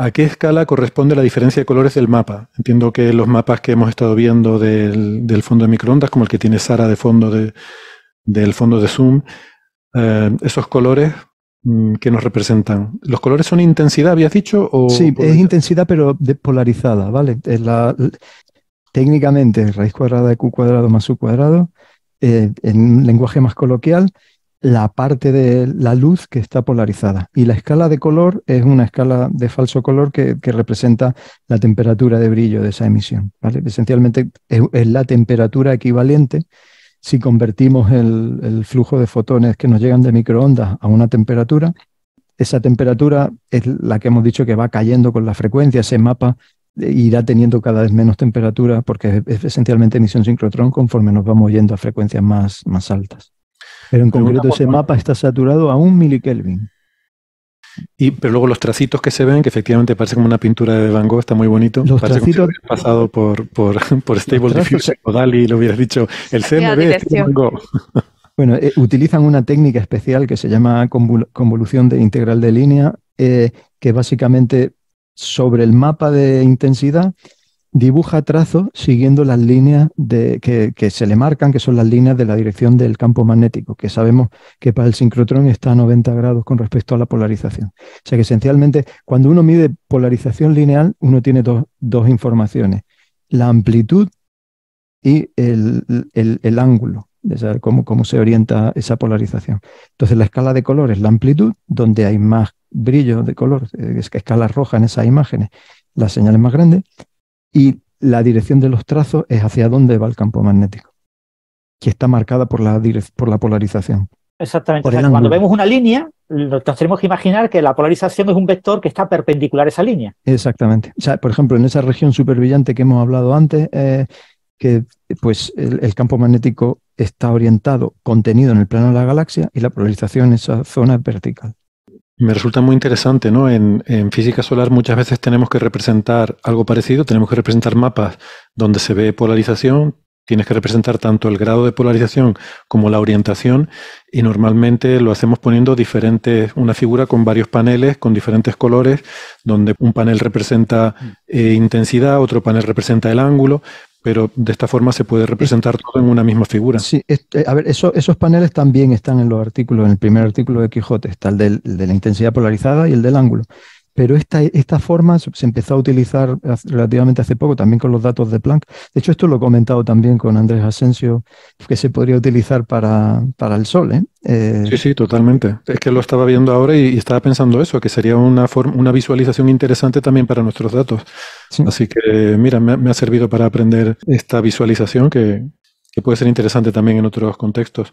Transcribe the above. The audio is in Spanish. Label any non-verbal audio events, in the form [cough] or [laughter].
¿A qué escala corresponde la diferencia de colores del mapa? Entiendo que los mapas que hemos estado viendo del, fondo de microondas, como el que tiene Sara de fondo de, del fondo de Zoom, eh, esos colores mm, que nos representan. ¿Los colores son intensidad, habías dicho? O sí, es intensidad, pero polarizada, ¿vale? Es la, técnicamente, raíz cuadrada de q cuadrado más u cuadrado, eh, en lenguaje más coloquial, la parte de la luz que está polarizada. Y la escala de color es una escala de falso color que, representa la temperatura de brillo de esa emisión. Esencialmente es, la temperatura equivalente si convertimos el, flujo de fotones que nos llegan de microondas a una temperatura. Esa temperatura es la que hemos dicho que va cayendo con la frecuencia, ese mapa irá teniendo cada vez menos temperatura porque es esencialmente emisión sincrotrón conforme nos vamos yendo a frecuencias más, más altas. Pero en concreto ese mapa está saturado a un milikelvin. Y, pero luego los tracitos que se ven, que efectivamente parece como una pintura de Van Gogh, está muy bonito. Los tracitos. pasado por, por, [laughs] por Stable Diffusion o Dali, lo hubieras dicho, el CMB es este Van Gogh. [laughs] Bueno, eh, utilizan una técnica especial que se llama convolución de integral de línea, eh, que básicamente sobre el mapa de intensidad dibuja trazos siguiendo las líneas de, que, se le marcan, que son las líneas de la dirección del campo magnético, que sabemos que para el sincrotrón está a 90 grados con respecto a la polarización. O sea que esencialmente, cuando uno mide polarización lineal, uno tiene dos, informaciones, la amplitud y el, ángulo, de saber cómo, cómo se orienta esa polarización. Entonces, la escala de color es la amplitud, donde hay más brillo de color, es que escala roja en esas imágenes, las señales más grandes, y la dirección de los trazos es hacia dónde va el campo magnético, que está marcada por la, por la polarización. Exactamente. cuando vemos una línea, nos tenemos que imaginar que la polarización es un vector que está perpendicular a esa línea. Exactamente. sea, por ejemplo, en esa región brillante que hemos hablado antes, eh, que pues el, campo magnético está orientado, contenido en el plano de la galaxia, y la polarización en esa zona es vertical. Me resulta muy interesante, ¿no? En, física solar muchas veces tenemos que representar algo parecido, tenemos que representar mapas donde se ve polarización, tienes que representar tanto el grado de polarización como la orientación y normalmente lo hacemos poniendo diferentes, una figura con varios paneles, con diferentes colores, donde un panel representa mm. eh, intensidad, otro panel representa el ángulo, pero de esta forma se puede representar todo en una misma figura. Sí, eh, a ver, esos paneles también están en los artículos, en el primer artículo de Quijote, está el de la intensidad polarizada y el del ángulo. Pero esta, esta forma se empezó a utilizar relativamente hace poco, también con los datos de Planck. De hecho, esto lo he comentado también con Andrés Asensio, que se podría utilizar para, para el Sol. ¿eh? eh sí, sí, totalmente. Es que lo estaba viendo ahora y, estaba pensando eso, que sería una, una visualización interesante también para nuestros datos. Así que, mira, me, ha servido para aprender esta visualización que puede ser interesante también en otros contextos.